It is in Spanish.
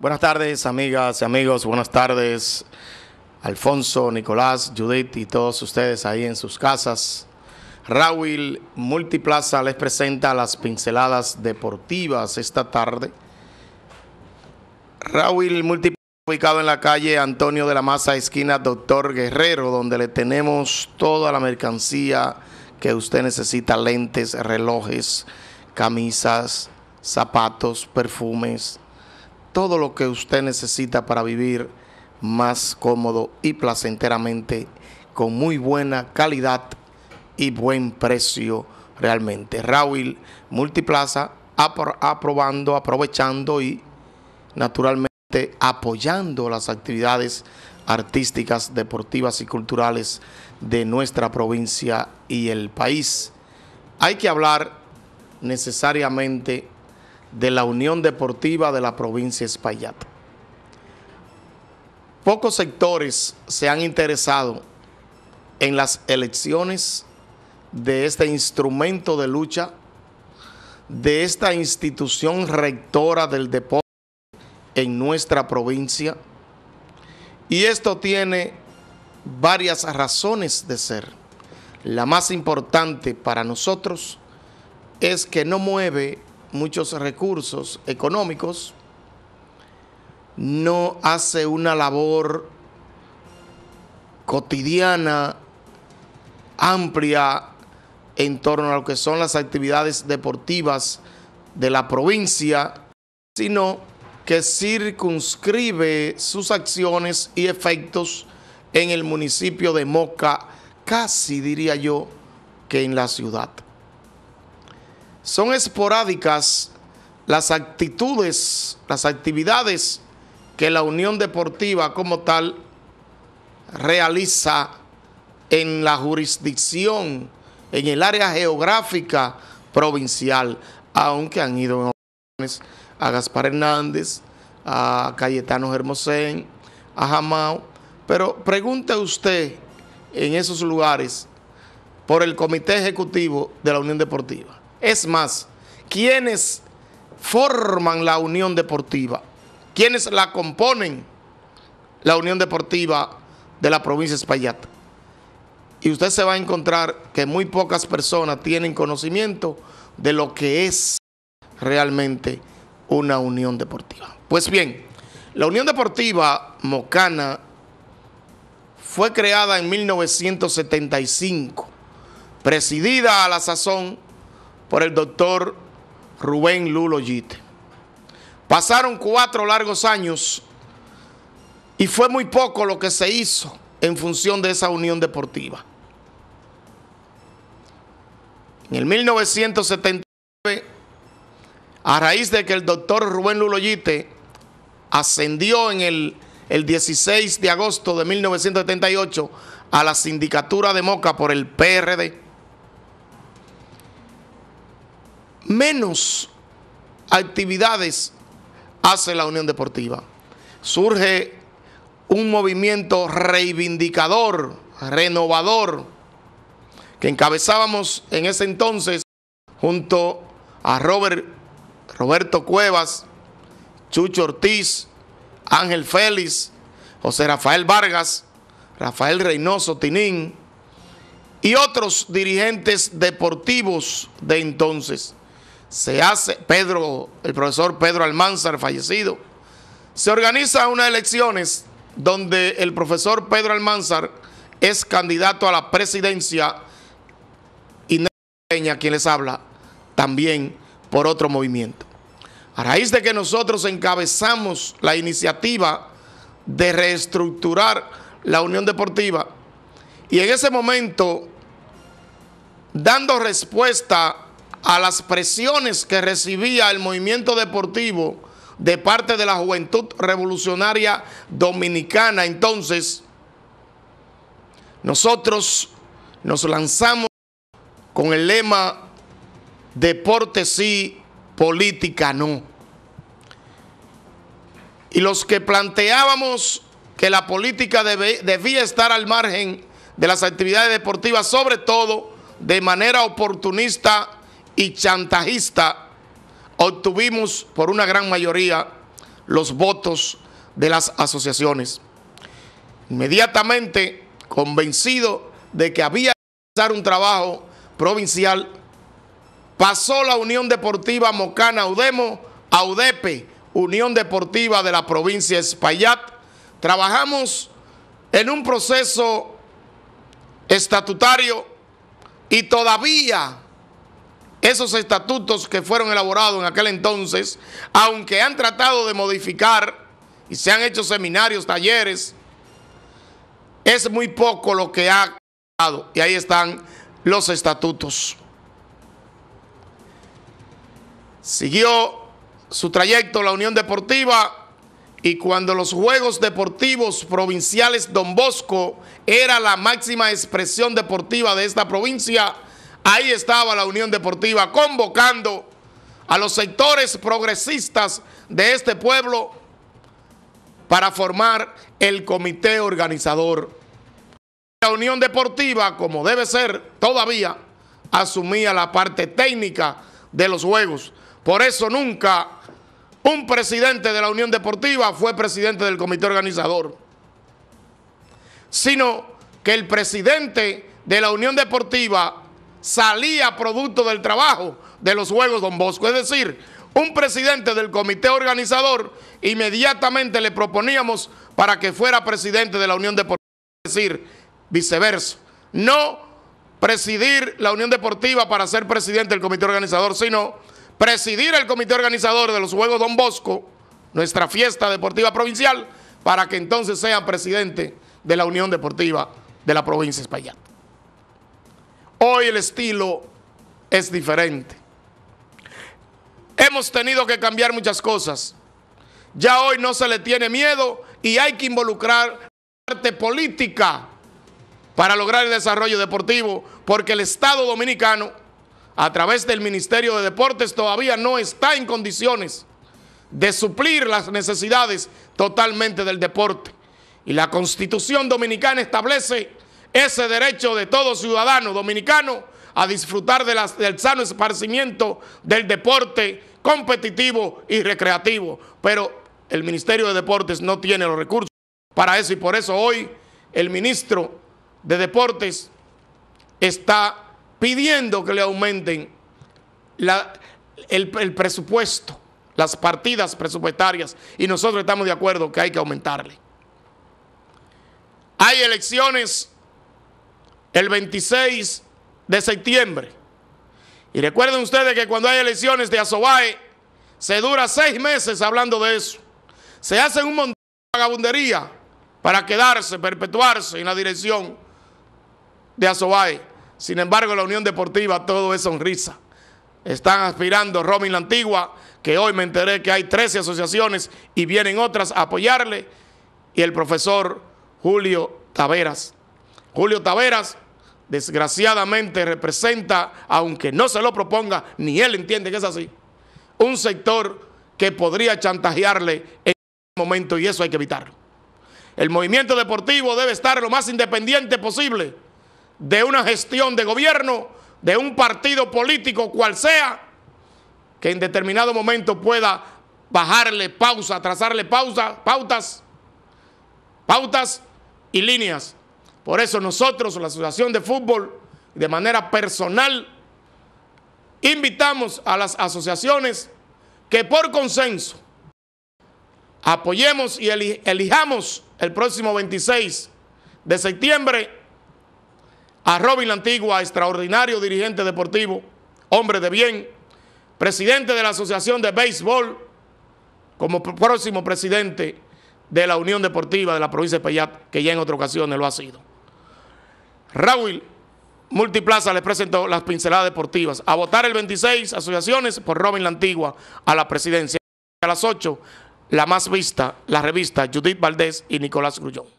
Buenas tardes, amigas y amigos. Buenas tardes, Alfonso, Nicolás, Judith y todos ustedes ahí en sus casas. Raúl Multiplaza les presenta las pinceladas deportivas esta tarde. Raúl Multiplaza ubicado en la calle Antonio de la Maza, esquina Doctor Guerrero, donde le tenemos toda la mercancía que usted necesita, lentes, relojes, camisas, zapatos, perfumes, todo lo que usted necesita para vivir más cómodo y placenteramente con muy buena calidad y buen precio realmente. Raúl Multiplaza aprobando, aprovechando y naturalmente apoyando las actividades artísticas, deportivas y culturales de nuestra provincia y el país. Hay que hablar necesariamente de la Unión Deportiva de la provincia de Espaillat. Pocos sectores se han interesado en las elecciones de este instrumento de lucha, de esta institución rectora del deporte en nuestra provincia. Y esto tiene varias razones de ser. La más importante para nosotros es que no mueve muchos recursos económicos, no hace una labor cotidiana, amplia, en torno a lo que son las actividades deportivas de la provincia, sino que circunscribe sus acciones y efectos en el municipio de Moca, casi diría yo que en la ciudad son esporádicas las actitudes, las actividades que la Unión Deportiva como tal realiza en la jurisdicción, en el área geográfica provincial, aunque han ido a Gaspar Hernández, a Cayetano Hermosén, a Jamao, pero pregunte usted en esos lugares por el Comité Ejecutivo de la Unión Deportiva. Es más, quienes forman la Unión Deportiva, quienes la componen, la Unión Deportiva de la provincia de Y usted se va a encontrar que muy pocas personas tienen conocimiento de lo que es realmente una unión deportiva. Pues bien, la Unión Deportiva Mocana fue creada en 1975, presidida a la sazón por el doctor Rubén Lulo Pasaron cuatro largos años y fue muy poco lo que se hizo en función de esa unión deportiva. En el 1979, a raíz de que el doctor Rubén Luloyite ascendió en el, el 16 de agosto de 1978 a la sindicatura de Moca por el PRD, menos actividades hace la Unión Deportiva. Surge un movimiento reivindicador, renovador, que encabezábamos en ese entonces junto a Robert, Roberto Cuevas, Chucho Ortiz, Ángel Félix, José Rafael Vargas, Rafael Reynoso Tinín y otros dirigentes deportivos de entonces se hace, Pedro, el profesor Pedro Almanzar, fallecido, se organiza unas elecciones donde el profesor Pedro Almanzar es candidato a la presidencia y Peña, quien les habla, también por otro movimiento. A raíz de que nosotros encabezamos la iniciativa de reestructurar la Unión Deportiva, y en ese momento, dando respuesta a las presiones que recibía el movimiento deportivo de parte de la juventud revolucionaria dominicana. Entonces, nosotros nos lanzamos con el lema deporte sí, política no. Y los que planteábamos que la política debía estar al margen de las actividades deportivas, sobre todo de manera oportunista, y chantajista, obtuvimos por una gran mayoría los votos de las asociaciones. Inmediatamente convencido de que había que realizar un trabajo provincial, pasó la Unión Deportiva Mocana Udemo a UDEPE, Unión Deportiva de la provincia de Espaillat. Trabajamos en un proceso estatutario y todavía esos estatutos que fueron elaborados en aquel entonces, aunque han tratado de modificar y se han hecho seminarios, talleres, es muy poco lo que ha dado. Y ahí están los estatutos. Siguió su trayecto la Unión Deportiva y cuando los Juegos Deportivos Provinciales Don Bosco era la máxima expresión deportiva de esta provincia, Ahí estaba la Unión Deportiva convocando a los sectores progresistas de este pueblo para formar el comité organizador. La Unión Deportiva, como debe ser todavía, asumía la parte técnica de los Juegos. Por eso nunca un presidente de la Unión Deportiva fue presidente del comité organizador, sino que el presidente de la Unión Deportiva salía producto del trabajo de los Juegos Don Bosco. Es decir, un presidente del comité organizador inmediatamente le proponíamos para que fuera presidente de la Unión Deportiva. Es decir, viceversa. No presidir la Unión Deportiva para ser presidente del comité organizador, sino presidir el comité organizador de los Juegos Don Bosco, nuestra fiesta deportiva provincial, para que entonces sea presidente de la Unión Deportiva de la provincia Española. Hoy el estilo es diferente. Hemos tenido que cambiar muchas cosas. Ya hoy no se le tiene miedo y hay que involucrar parte política para lograr el desarrollo deportivo, porque el Estado Dominicano, a través del Ministerio de Deportes, todavía no está en condiciones de suplir las necesidades totalmente del deporte. Y la Constitución Dominicana establece ese derecho de todo ciudadano dominicano a disfrutar del sano esparcimiento del deporte competitivo y recreativo. Pero el Ministerio de Deportes no tiene los recursos para eso y por eso hoy el ministro de Deportes está pidiendo que le aumenten el presupuesto, las partidas presupuestarias y nosotros estamos de acuerdo que hay que aumentarle. Hay elecciones el 26 de septiembre. Y recuerden ustedes que cuando hay elecciones de Asobae, se dura seis meses hablando de eso. Se hacen un montón de vagabundería para quedarse, perpetuarse en la dirección de Asobae. Sin embargo, la Unión Deportiva todo es sonrisa. Están aspirando Robin la Antigua, que hoy me enteré que hay 13 asociaciones y vienen otras a apoyarle, y el profesor Julio Taveras. Julio Taveras desgraciadamente representa, aunque no se lo proponga, ni él entiende que es así, un sector que podría chantajearle en este momento y eso hay que evitarlo. El movimiento deportivo debe estar lo más independiente posible de una gestión de gobierno, de un partido político cual sea, que en determinado momento pueda bajarle pausa, trazarle pausa, pautas, pautas y líneas por eso nosotros, la Asociación de Fútbol, de manera personal, invitamos a las asociaciones que por consenso apoyemos y elijamos el próximo 26 de septiembre a Robin Lantigua, extraordinario dirigente deportivo, hombre de bien, presidente de la Asociación de Béisbol, como próximo presidente de la Unión Deportiva de la provincia de Payá, que ya en otras ocasiones lo ha sido. Raúl Multiplaza les presentó las pinceladas deportivas. A votar el 26, asociaciones por Robin la Antigua a la presidencia. A las 8, la más vista, la revista Judith Valdés y Nicolás Grullón.